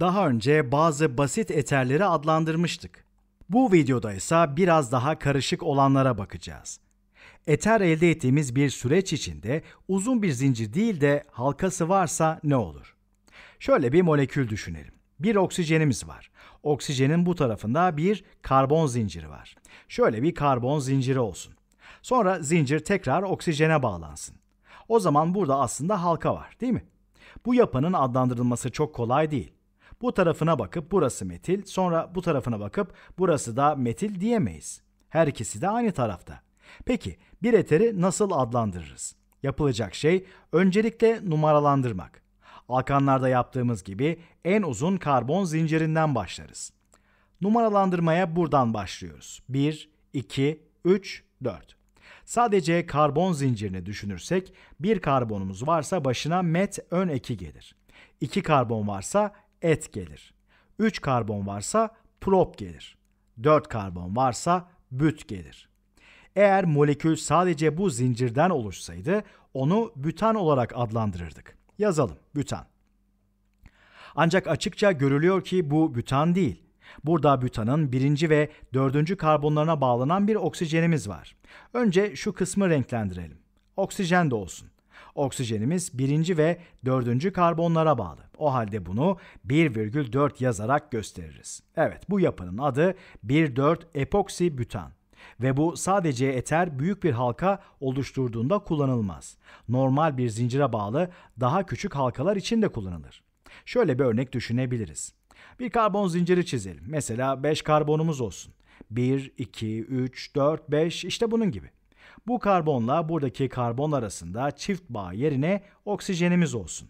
daha önce bazı basit eterleri adlandırmıştık. Bu videoda ise biraz daha karışık olanlara bakacağız. Eter elde ettiğimiz bir süreç içinde uzun bir zincir değil de halkası varsa ne olur? Şöyle bir molekül düşünelim. Bir oksijenimiz var. Oksijenin bu tarafında bir karbon zinciri var. Şöyle bir karbon zinciri olsun. Sonra zincir tekrar oksijene bağlansın. O zaman burada aslında halka var, değil mi? Bu yapının adlandırılması çok kolay değil. Bu tarafına bakıp burası metil, sonra bu tarafına bakıp burası da metil diyemeyiz. Her ikisi de aynı tarafta. Peki bir eteri nasıl adlandırırız? Yapılacak şey öncelikle numaralandırmak. Alkanlarda yaptığımız gibi en uzun karbon zincirinden başlarız. Numaralandırmaya buradan başlıyoruz. 1, 2, 3, 4. Sadece karbon zincirini düşünürsek bir karbonumuz varsa başına met ön eki gelir. İki karbon varsa et gelir. 3 karbon varsa prop gelir. 4 karbon varsa büt gelir. Eğer molekül sadece bu zincirden oluşsaydı onu bütan olarak adlandırırdık. Yazalım bütan. Ancak açıkça görülüyor ki bu bütan değil. Burada bütanın birinci ve dördüncü karbonlarına bağlanan bir oksijenimiz var. Önce şu kısmı renklendirelim. Oksijen de olsun. Oksijenimiz birinci ve dördüncü karbonlara bağlı. O halde bunu 1,4 yazarak gösteririz. Evet bu yapının adı 1,4 epoksi bütan ve bu sadece eter büyük bir halka oluşturduğunda kullanılmaz. Normal bir zincire bağlı daha küçük halkalar için de kullanılır. Şöyle bir örnek düşünebiliriz. Bir karbon zinciri çizelim. Mesela 5 karbonumuz olsun. 1, 2, 3, 4, 5 işte bunun gibi. Bu karbonla buradaki karbon arasında çift bağ yerine oksijenimiz olsun.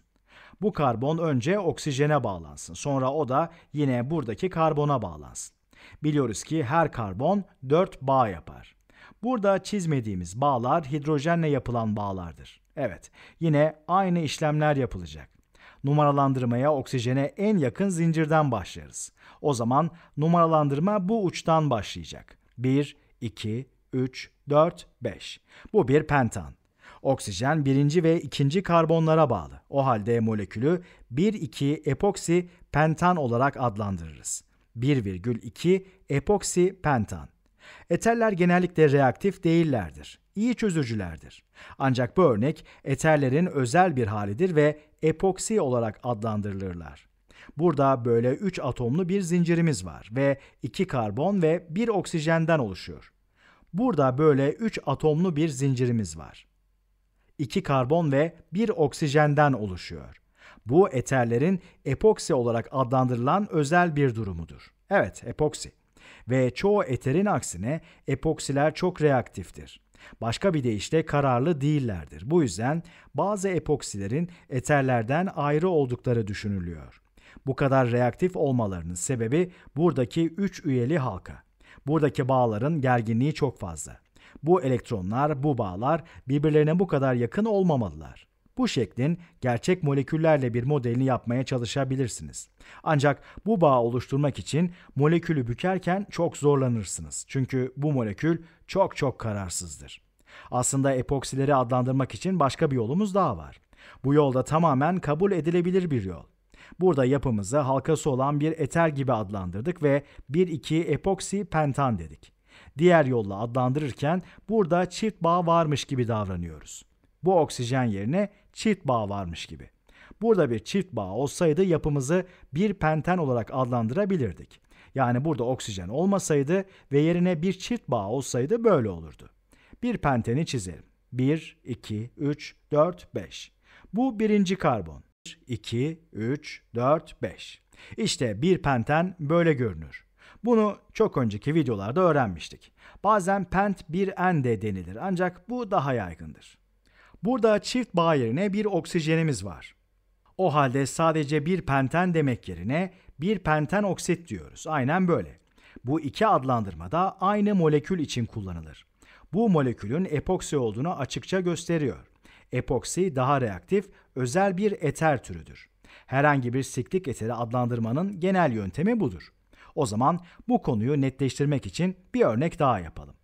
Bu karbon önce oksijene bağlansın. Sonra o da yine buradaki karbona bağlansın. Biliyoruz ki her karbon 4 bağ yapar. Burada çizmediğimiz bağlar hidrojenle yapılan bağlardır. Evet, yine aynı işlemler yapılacak. Numaralandırmaya oksijene en yakın zincirden başlarız. O zaman numaralandırma bu uçtan başlayacak. 1, 2, 3, 4, 5. Bu bir pentan. Oksijen birinci ve ikinci karbonlara bağlı. O halde molekülü 1,2 epoksi pentan olarak adlandırırız. 1,2 epoksi pentan. Eterler genellikle reaktif değillerdir. İyi çözücülerdir. Ancak bu örnek eterlerin özel bir halidir ve epoksi olarak adlandırılırlar. Burada böyle 3 atomlu bir zincirimiz var ve 2 karbon ve 1 oksijenden oluşuyor. Burada böyle 3 atomlu bir zincirimiz var. 2 karbon ve 1 oksijenden oluşuyor. Bu eterlerin epoksi olarak adlandırılan özel bir durumudur. Evet, epoksi. Ve çoğu eterin aksine epoksiler çok reaktiftir. Başka bir deyişle kararlı değillerdir. Bu yüzden bazı epoksilerin eterlerden ayrı oldukları düşünülüyor. Bu kadar reaktif olmalarının sebebi buradaki 3 üyeli halka. Buradaki bağların gerginliği çok fazla. Bu elektronlar, bu bağlar birbirlerine bu kadar yakın olmamalılar. Bu şeklin gerçek moleküllerle bir modelini yapmaya çalışabilirsiniz. Ancak bu bağı oluşturmak için molekülü bükerken çok zorlanırsınız. Çünkü bu molekül çok çok kararsızdır. Aslında epoksileri adlandırmak için başka bir yolumuz daha var. Bu yolda tamamen kabul edilebilir bir yol. Burada yapımızı halkası olan bir eter gibi adlandırdık ve 1-2 epoksi pentan dedik. Diğer yolla adlandırırken burada çift bağ varmış gibi davranıyoruz. Bu oksijen yerine çift bağ varmış gibi. Burada bir çift bağ olsaydı yapımızı bir penten olarak adlandırabilirdik. Yani burada oksijen olmasaydı ve yerine bir çift bağ olsaydı böyle olurdu. Bir penteni çizelim. 1, 2, 3, 4, 5. Bu birinci karbon. 2, 3, 4, 5. İşte bir penten böyle görünür. Bunu çok önceki videolarda öğrenmiştik. Bazen pent bir en de denilir ancak bu daha yaygındır. Burada çift bağ yerine bir oksijenimiz var. O halde sadece bir penten demek yerine bir penten oksit diyoruz. Aynen böyle. Bu iki adlandırma da aynı molekül için kullanılır. Bu molekülün epoksi olduğunu açıkça gösteriyor epoksi daha reaktif, özel bir eter türüdür. Herhangi bir siklik eteri adlandırmanın genel yöntemi budur. O zaman bu konuyu netleştirmek için bir örnek daha yapalım.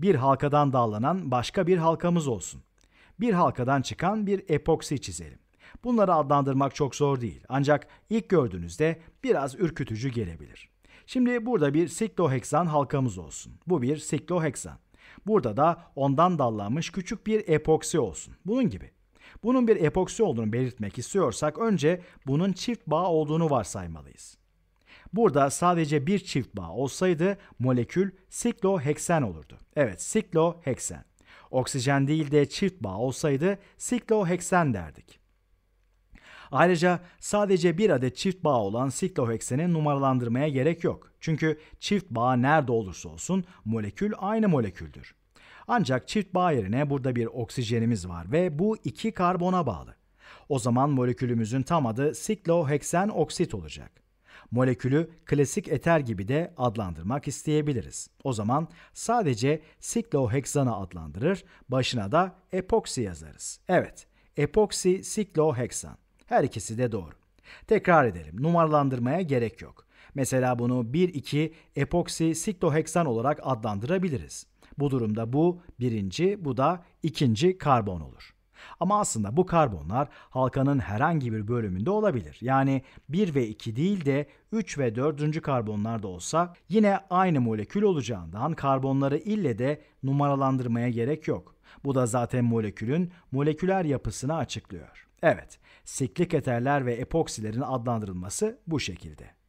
Bir halkadan dağlanan başka bir halkamız olsun. Bir halkadan çıkan bir epoksi çizelim. Bunları adlandırmak çok zor değil ancak ilk gördüğünüzde biraz ürkütücü gelebilir. Şimdi burada bir sikloheksan halkamız olsun. Bu bir sikloheksan. Burada da ondan dallanmış küçük bir epoksi olsun. Bunun gibi. Bunun bir epoksi olduğunu belirtmek istiyorsak önce bunun çift bağ olduğunu varsaymalıyız. Burada sadece bir çift bağ olsaydı molekül sikloheksen olurdu. Evet sikloheksen. Oksijen değil de çift bağ olsaydı sikloheksen derdik. Ayrıca sadece bir adet çift bağ olan siklohekseni numaralandırmaya gerek yok. Çünkü çift bağ nerede olursa olsun molekül aynı moleküldür. Ancak çift bağ yerine burada bir oksijenimiz var ve bu iki karbona bağlı. O zaman molekülümüzün tam adı sikloheksen oksit olacak. Molekülü klasik eter gibi de adlandırmak isteyebiliriz. O zaman sadece sikloheksana adlandırır, başına da epoksi yazarız. Evet, epoksi sikloheksan. Her ikisi de doğru. Tekrar edelim. Numaralandırmaya gerek yok. Mesela bunu 1-2 epoksi sikloheksan olarak adlandırabiliriz. Bu durumda bu birinci, bu da ikinci karbon olur. Ama aslında bu karbonlar halkanın herhangi bir bölümünde olabilir. Yani 1 ve 2 değil de 3 ve 4. karbonlar da olsa yine aynı molekül olacağından karbonları ille de numaralandırmaya gerek yok. Bu da zaten molekülün moleküler yapısını açıklıyor. Evet, siklik eterler ve epoksilerin adlandırılması bu şekilde.